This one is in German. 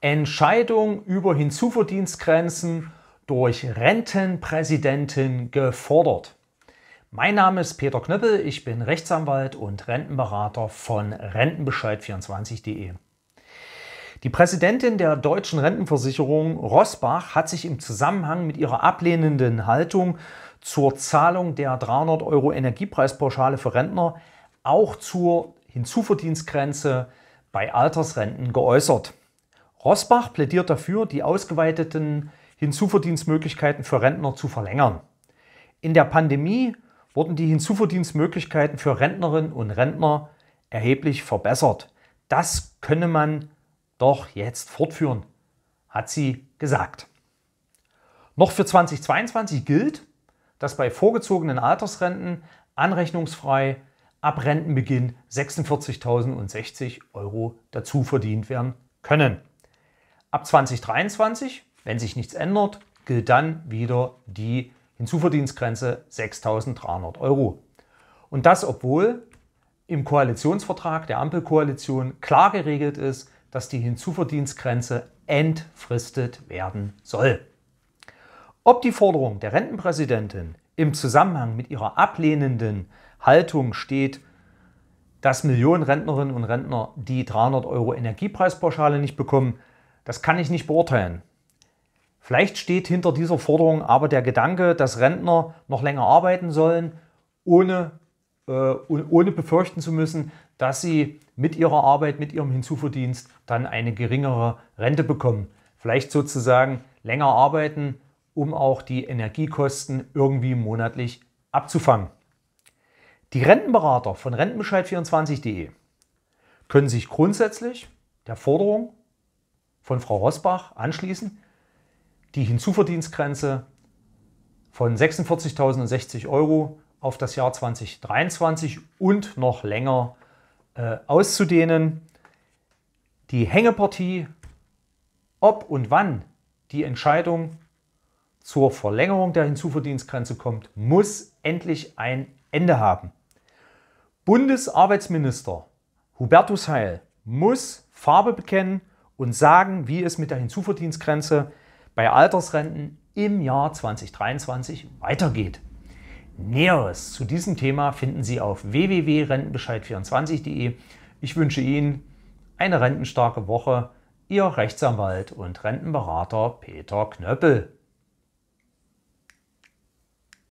Entscheidung über Hinzuverdienstgrenzen durch Rentenpräsidentin gefordert. Mein Name ist Peter Knöppel, ich bin Rechtsanwalt und Rentenberater von Rentenbescheid24.de. Die Präsidentin der deutschen Rentenversicherung Rosbach hat sich im Zusammenhang mit ihrer ablehnenden Haltung zur Zahlung der 300 Euro Energiepreispauschale für Rentner auch zur Hinzuverdienstgrenze bei Altersrenten geäußert. Rosbach plädiert dafür, die ausgeweiteten Hinzuverdienstmöglichkeiten für Rentner zu verlängern. In der Pandemie wurden die Hinzuverdienstmöglichkeiten für Rentnerinnen und Rentner erheblich verbessert. Das könne man doch jetzt fortführen, hat sie gesagt. Noch für 2022 gilt, dass bei vorgezogenen Altersrenten anrechnungsfrei ab Rentenbeginn 46.060 Euro dazu verdient werden können. Ab 2023, wenn sich nichts ändert, gilt dann wieder die Hinzuverdienstgrenze 6.300 Euro. Und das, obwohl im Koalitionsvertrag der Ampelkoalition klar geregelt ist, dass die Hinzuverdienstgrenze entfristet werden soll. Ob die Forderung der Rentenpräsidentin im Zusammenhang mit ihrer ablehnenden Haltung steht, dass Millionen Rentnerinnen und Rentner die 300 Euro Energiepreispauschale nicht bekommen, das kann ich nicht beurteilen. Vielleicht steht hinter dieser Forderung aber der Gedanke, dass Rentner noch länger arbeiten sollen, ohne, äh, ohne befürchten zu müssen, dass sie mit ihrer Arbeit, mit ihrem Hinzuverdienst dann eine geringere Rente bekommen. Vielleicht sozusagen länger arbeiten, um auch die Energiekosten irgendwie monatlich abzufangen. Die Rentenberater von Rentenbescheid24.de können sich grundsätzlich der Forderung von Frau Rosbach anschließen, die Hinzuverdienstgrenze von 46.060 Euro auf das Jahr 2023 und noch länger äh, auszudehnen. Die Hängepartie, ob und wann die Entscheidung zur Verlängerung der Hinzuverdienstgrenze kommt, muss endlich ein Ende haben. Bundesarbeitsminister Hubertus Heil muss Farbe bekennen und sagen, wie es mit der Hinzuverdienstgrenze bei Altersrenten im Jahr 2023 weitergeht. Näheres zu diesem Thema finden Sie auf www.rentenbescheid24.de. Ich wünsche Ihnen eine rentenstarke Woche. Ihr Rechtsanwalt und Rentenberater Peter Knöppel.